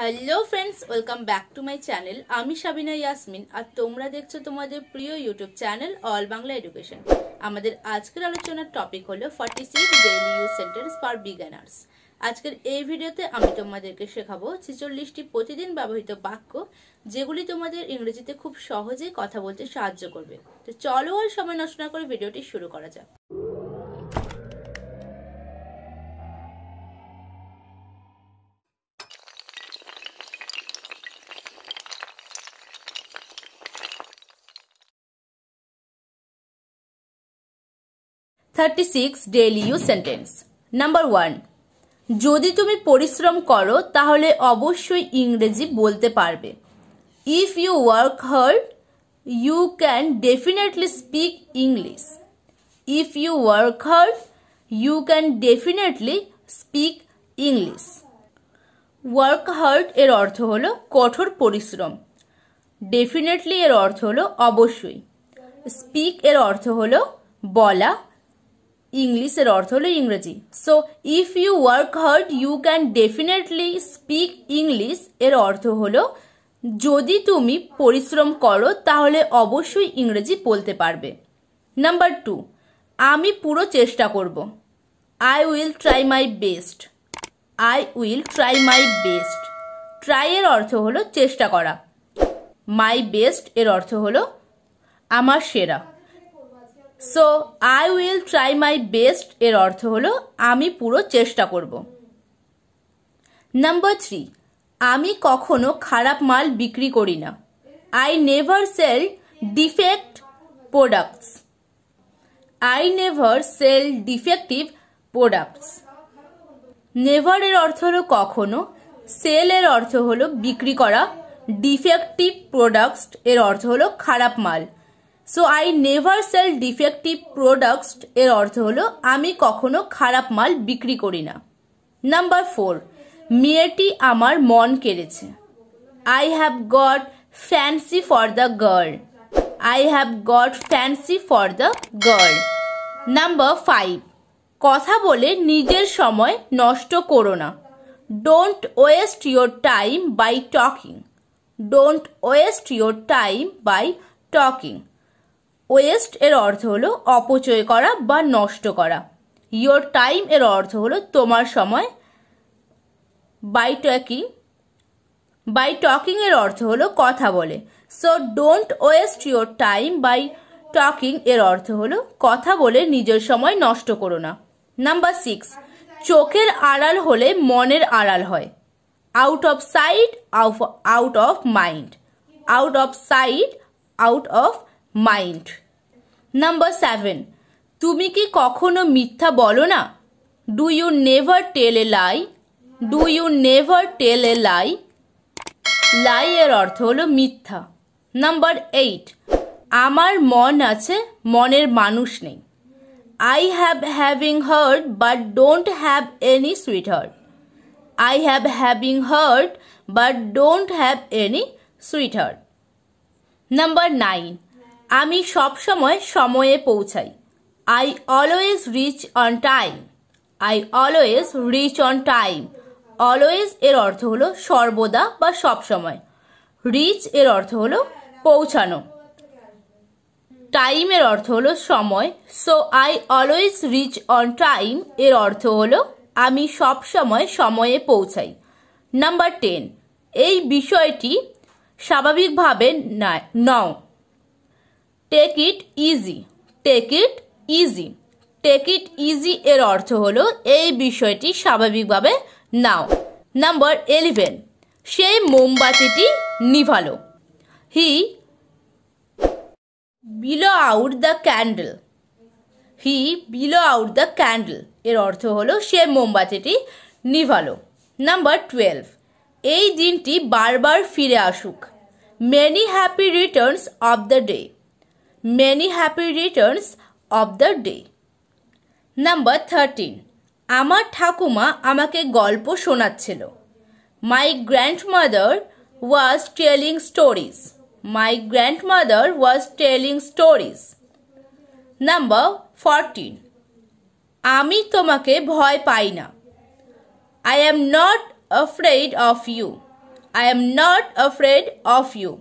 Hello friends welcome back to my channel আমি সাবিনা ইয়াসমিন আর তোমরা দেখছো তোমাদের প্রিয় YouTube channel all Bangla education আমাদের আজকের আলোচনার টপিক হলো forty six daily use sentence for beginners আজকের এই ভিডিওতে আমি তোমাদেরকে শেখাবো ছেচল্লিশটি প্রতিদিন ব্যবহৃত বাক্য যেগুলি তোমাদের ইংরেজিতে খুব সহজেই কথা বলতে সাহায্য করবে তো চলো আর সময় নষ্ট না করে ভিডিওটি শুরু করা যাক thirty six daily use sentence number one যদি তুমি পরিশ্রম করো তাহলে অবশ্যই ইংরেজি বলতে পারবে if you work hard you can definitely speak English if you work hard you can definitely speak English work hard এর অর্থ হলো কঠোর পরিশ্রম ডেফিনেটলি এর অর্থ হলো অবশ্যই স্পিক এর অর্থ হলো বলা ইংলিশের অর্থ হলো ইংরেজি so if you work hard you can definitely speak English এর অর্থ হলো যদি তুমি পরিশ্রম করো তাহলে অবশ্যই ইংরেজি বলতে পারবে নাম্বার টু আমি পুরো চেষ্টা করব I will try my best I will try my best try এর অর্থ হলো চেষ্টা করা মাই বেস্ট এর অর্থ হলো আমার সেরা so I will try my best এর অর্থ হলো আমি পুরো চেষ্টা করব নাম্বার থ্রি আমি কখনো খারাপ মাল বিক্রি করি না I never sell defect products I never sell defective products never এর অর্থ হলো কখনো সেল এর অর্থ হলো বিক্রি করা ডিফেক্টিভ প্রোডাক্টস এর অর্থ হলো খারাপ মাল so I never sell defective products এর অর্থ হলো আমি কখনো খারাপ মাল বিক্রি করি না নাম্বার ফোর মেয়েটি আমার মন কেড়েছে I have got fancy for the girl I have got fancy for the girl number five কথা বলে নিজের সময় নষ্ট করো না don't waste your time by talking don't waste your time by talking waste এর অর্থ হলো অপচয় করা বা নষ্ট করা ইয়োর টাইম এর অর্থ হলো তোমার সময় বাই টকিং বাই টকিং এর অর্থ হলো কথা বলে so don't waste your time by talking এর অর্থ হলো কথা বলে নিজের সময় নষ্ট করো না নাম্বার সিক্স চোখের আড়াল হলে মনের আড়াল হয় out of sight out of mind out of sight out of mind number seven তুমি কি কখনো মিথ্যা বলো না do you never tell a lie do you never tell a lie lie এর অর্থ হলো মিথ্যা নাম্বার এইট আমার মন আছে মনের মানুষ নেই I have having hard but don't have any sweetheart I have having hard but don't have any sweetheart number nine আমি সবসময় সময়ে পৌঁছাই I always reach on time I always reach on time always এর অর্থ হলো সর্বদা বা সবসময় রিচ এর অর্থ হলো পৌঁছানো টাইমের অর্থ হলো সময় so I always reach on time এর অর্থ হলো আমি সব সময় সময়ে পৌঁছাই নাম্বার টেন এই বিষয়টি স্বাভাবিকভাবে নয় নয় take it easy take it easy take it easy এর অর্থ হলো এই বিষয়টি স্বাভাবিকভাবে নাও নাম্বার এলিভেন সেই মোমবাতিটি নিভালো he blew out the candle he blew out the candle এর অর্থ হলো সে মোমবাতিটি নিভালো নাম্বার টুয়েলভ এই দিনটি বারবার ফিরে আসুক many happy returns of the day many happy returns of the day number thirteen আমার ঠাকুমা আমাকে গল্প শোনাচ্ছিল my grandmother was telling stories my grandmother was telling stories number fourteen আমি তোমাকে ভয় পাই না I am not afraid of you I am not afraid of you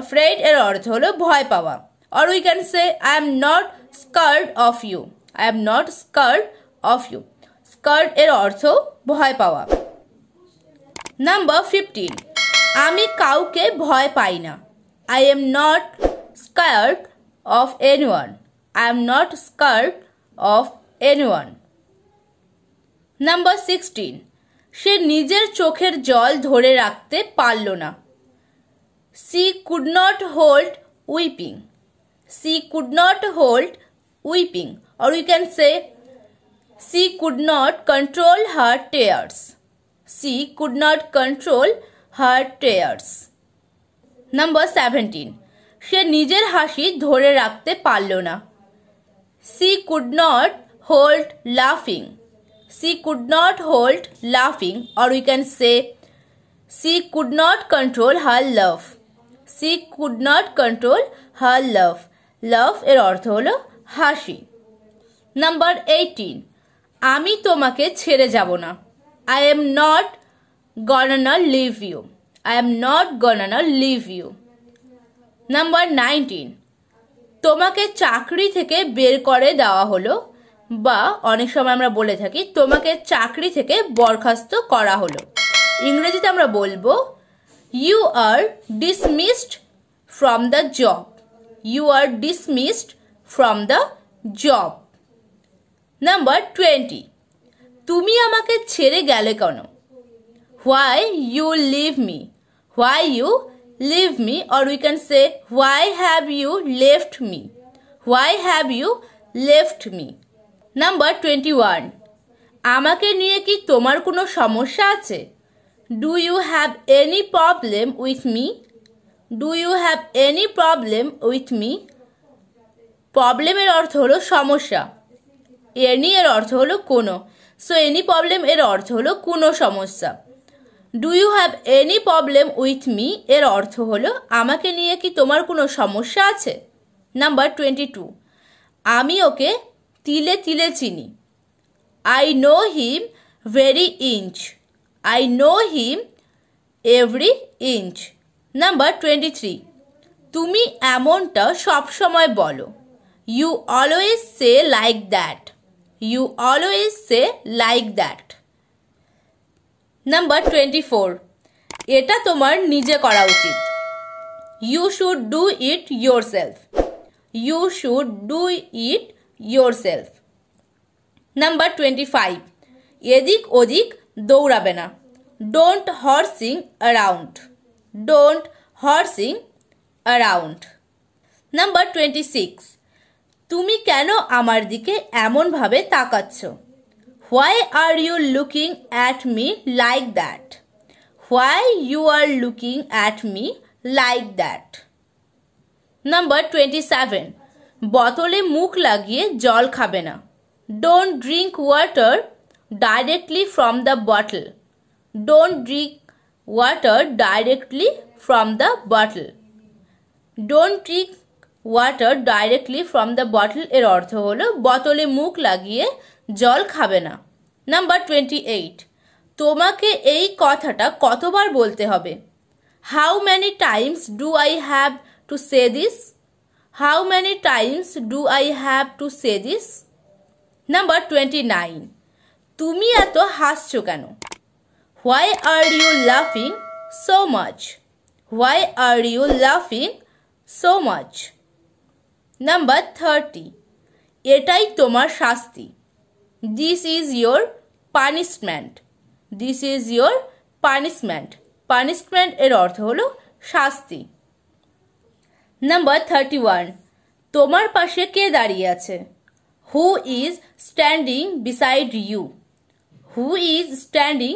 afraid এর অর্থ হলো ভয় পাওয়া or we can say I am not scared of you. I am not scared of you. Scared এর অর্থ ভয় পাওয়া নাম্বার ফিফটিন আমি কাউকে ভয় পাই না I am not scared of one I am not scared of one number sixteen সে নিজের চোখের জল ধরে রাখতে পারল না she could not hold weeping she could not hold weeping or you can say she could not control her tears. She could not control her tears. Number 17. she nijer hashi dhore rakhte parlo na she could not hold laughing she could not hold laughing or we can say she could not control her love she could not control her love love এর অর্থ হলো হাসি number eighteen আমি তোমাকে ছেড়ে যাব না I am not gonna leave you I am not gonna leave you number nineteen তোমাকে চাকরি থেকে বের করে দেওয়া হলো বা অনেক সময় আমরা বলে থাকি তোমাকে চাকরি থেকে বরখাস্ত করা হলো ইংরেজিতে আমরা বলবো you are dismissed from the job you are dismissed from the job. Number 20. তুমি আমাকে ছেড়ে গেলে কেন why you leave me why you leave me or we can say why have you left me why have you left me number 21 আমাকে নিয়ে কি তোমার কোনো সমস্যা আছে do you have any problem with me do you have any problem with me প্রবলেমের অর্থ হলো সমস্যা এনি এর অর্থ হলো কোনো সো এনি প্রবলেম এর অর্থ হলো কোনো সমস্যা do you have any problem with me এর অর্থ হলো আমাকে নিয়ে কি তোমার কোনো সমস্যা আছে নাম্বার টোয়েন্টি টু আমি ওকে তিলে তিলে চিনি I know him very inch I know him every inch number twenty three তুমি এমনটা সবসময় বলো you always say like that you always say like that number twenty four এটা তোমার নিজে করা উচিত you should do it yourself you should do it yourself number twenty five এদিক ওদিক দৌড়াবে না don't horsing around Don't horsing around. Number twenty six তুমি কেন আমার দিকে এমনভাবে তাকাচ্ছ why are you looking at me like that why you are looking at me like that number twenty seven বোতলে মুখ লাগিয়ে জল খাবে না don't drink water directly from the bottle don't drink water directly from the bottle. Don't drink water directly from the bottle এর অর্থ হলো বোতলে মুখ লাগিয়ে জল খাবে না নাম্বার টোয়েন্টি এইট তোমাকে এই কথাটা কতবার বলতে হবে how many times do I have to say this how many times do I have to say this number twenty nine তুমি এত হাসছো কেন Why are you laughing so much? Why are you laughing so much? Number 30. এটাই তোমার শাস্তি this is your punishment this is your punishment punishment এর অর্থ হলো শাস্তি নাম্বার থার্টি ওয়ান তোমার পাশে কে দাঁড়িয়ে আছে who is standing beside you who is standing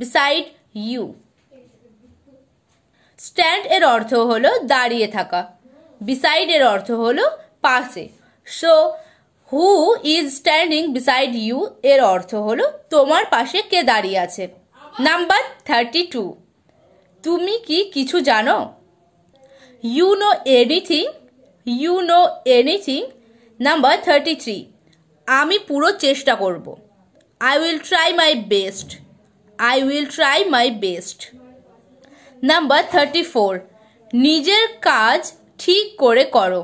beside you stand এর অর্থ হলো দাঁড়িয়ে থাকা বিসাইড এর অর্থ হলো পাশে so who is standing beside you এর অর্থ হলো তোমার পাশে কে দাঁড়িয়ে আছে নাম্বার থার্টি টু তুমি কি কিছু জানো you know anything you know anything number thirty three আমি পুরো চেষ্টা করব I will try my best I will try my best number thirty four নিজের কাজ ঠিক করে করো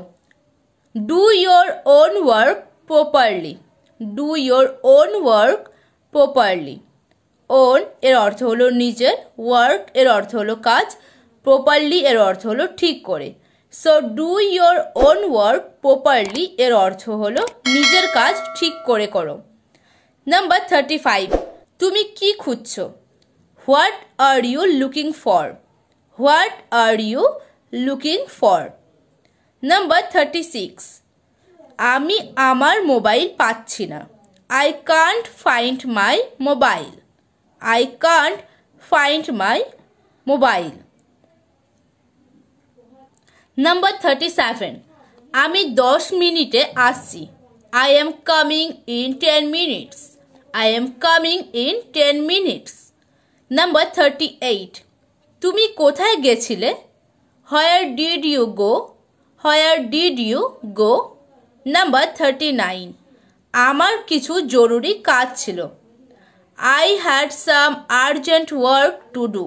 do your own work properly do your own work properly own এর অর্থ হলো নিজের ওয়ার্ক এর অর্থ হলো কাজ প্রপারলি এর অর্থ হলো ঠিক করে so do your own work properly এর অর্থ হলো নিজের কাজ ঠিক করে করো নাম্বার থার্টি ফাইভ তুমি কি খুঁজছো what are you looking for what are you looking for number thirty six আমি আমার মোবাইল পাচ্ছি না I can't find my mobile I can't find my mobile number thirty seven আমি দশ মিনিটে আসছি I am coming in ten minutes I am coming in 10 minutes. Number 38. তুমি কোথায় গেছিলে where did you go where did you go number thirty nine আমার কিছু জরুরি কাজ ছিল I had some urgent work to do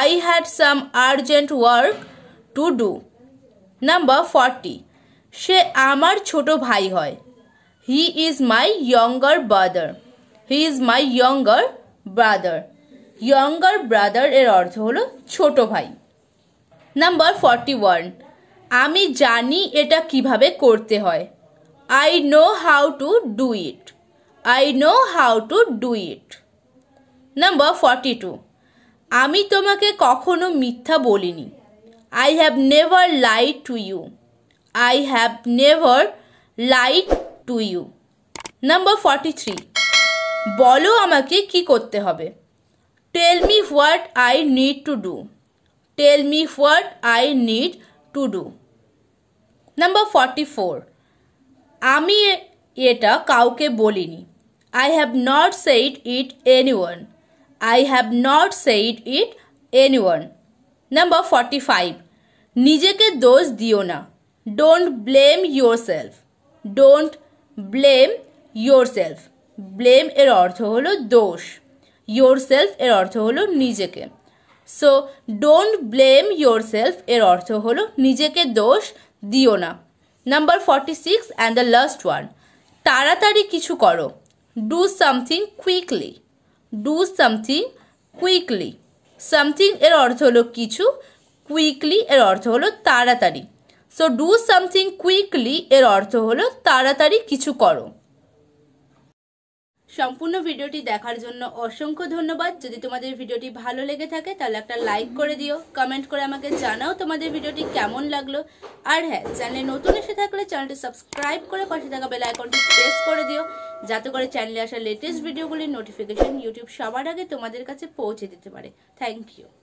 I had some urgent work to do number forty সে আমার ছোট ভাই হয় he is my younger brother he is my younger brother younger brother এর অর্থ হলো ছোট ভাই নাম্বার ফর্টি ওয়ান আমি জানি এটা কিভাবে করতে হয় I know how to do it I know how to do it number forty two আমি তোমাকে কখনো মিথ্যা বলিনি I have never lied to you I have never lied to you number forty three বলো আমাকে কি করতে হবে tell me what I need to do tell me what I need to do number forty four আমি এটা কাউকে বলিনি I have not said it anyone I have not said it anyone number forty five নিজেকে দোষ দিও না don't blame yourself don't blame yourself blame এর অর্থ হলো দোষ ইয়োর সেলফ এর অর্থ হলো নিজেকে so don't blame yourself এর অর্থ হলো নিজেকে দোষ দিও না number forty six and the last one তাড়াতাড়ি কিছু করো do something quickly do something quickly something এর অর্থ হলো কিছু কুইকলি এর অর্থ হলো তাড়াতাড়ি সো ডু সামথিং কুইকলি এর অর্থ হলো তাড়াতাড়ি কিছু করো সম্পূর্ণ ভিডিওটি দেখার জন্য অসংখ্য ধন্যবাদ যদি তোমাদের ভিডিওটি ভালো লেগে থাকে তাহলে একটা লাইক করে দিও কমেন্ট করে আমাকে জানাও তোমাদের ভিডিওটি কেমন লাগলো আর হ্যাঁ চ্যানেলে নতুন এসে থাকলে চ্যানেলটি সাবস্ক্রাইব করে পাশে থাকা বেল আইকনটি প্রেস করে দিও যাতে করে চ্যানেলে আসা লেটেস্ট ভিডিওগুলির নোটিফিকেশন ইউটিউব সবার আগে তোমাদের কাছে পৌঁছে দিতে পারে থ্যাংক ইউ